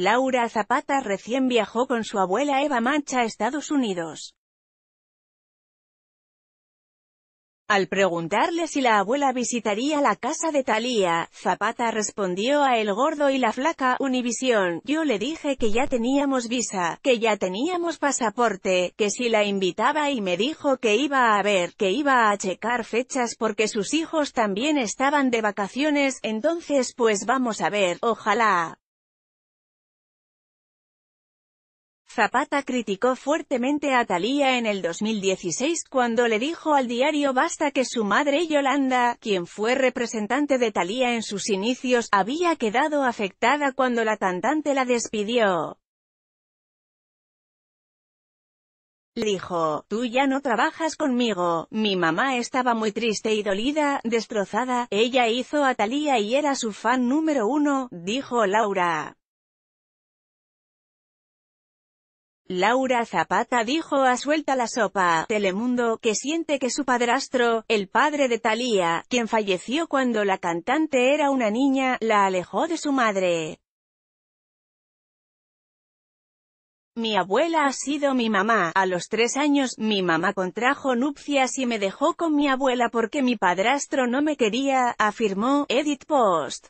Laura Zapata recién viajó con su abuela Eva Mancha a Estados Unidos. Al preguntarle si la abuela visitaría la casa de Thalía, Zapata respondió a El Gordo y la Flaca, Univisión, yo le dije que ya teníamos visa, que ya teníamos pasaporte, que si la invitaba y me dijo que iba a ver, que iba a checar fechas porque sus hijos también estaban de vacaciones, entonces pues vamos a ver, ojalá. Zapata criticó fuertemente a Thalía en el 2016 cuando le dijo al diario Basta que su madre Yolanda, quien fue representante de Thalía en sus inicios, había quedado afectada cuando la cantante la despidió. Le dijo, tú ya no trabajas conmigo, mi mamá estaba muy triste y dolida, destrozada, ella hizo a Thalía y era su fan número uno, dijo Laura. Laura Zapata dijo a Suelta la Sopa, Telemundo, que siente que su padrastro, el padre de Thalía, quien falleció cuando la cantante era una niña, la alejó de su madre. Mi abuela ha sido mi mamá. A los tres años, mi mamá contrajo nupcias y me dejó con mi abuela porque mi padrastro no me quería, afirmó Edith Post.